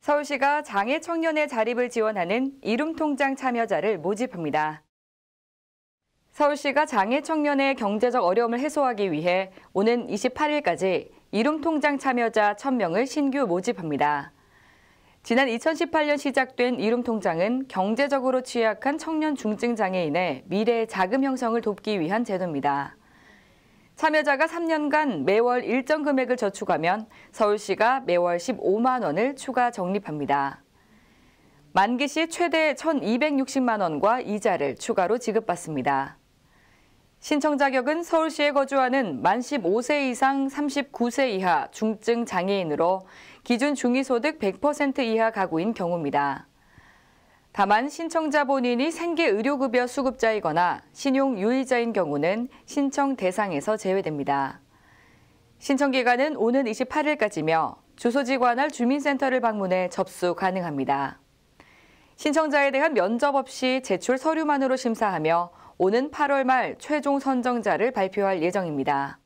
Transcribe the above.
서울시가 장애 청년의 자립을 지원하는 이름통장 참여자를 모집합니다. 서울시가 장애 청년의 경제적 어려움을 해소하기 위해 오는 28일까지 이름통장 참여자 1000명을 신규 모집합니다. 지난 2018년 시작된 이름통장은 경제적으로 취약한 청년 중증 장애인의 미래 자금 형성을 돕기 위한 제도입니다. 참여자가 3년간 매월 일정 금액을 저축하면 서울시가 매월 15만 원을 추가 적립합니다. 만기 시 최대 1,260만 원과 이자를 추가로 지급받습니다. 신청 자격은 서울시에 거주하는 만 15세 이상 39세 이하 중증 장애인으로 기준 중위소득 100% 이하 가구인 경우입니다. 다만 신청자 본인이 생계 의료급여 수급자이거나 신용 유의자인 경우는 신청 대상에서 제외됩니다. 신청 기간은 오는 28일까지며 주소지 관할 주민센터를 방문해 접수 가능합니다. 신청자에 대한 면접 없이 제출 서류만으로 심사하며 오는 8월 말 최종 선정자를 발표할 예정입니다.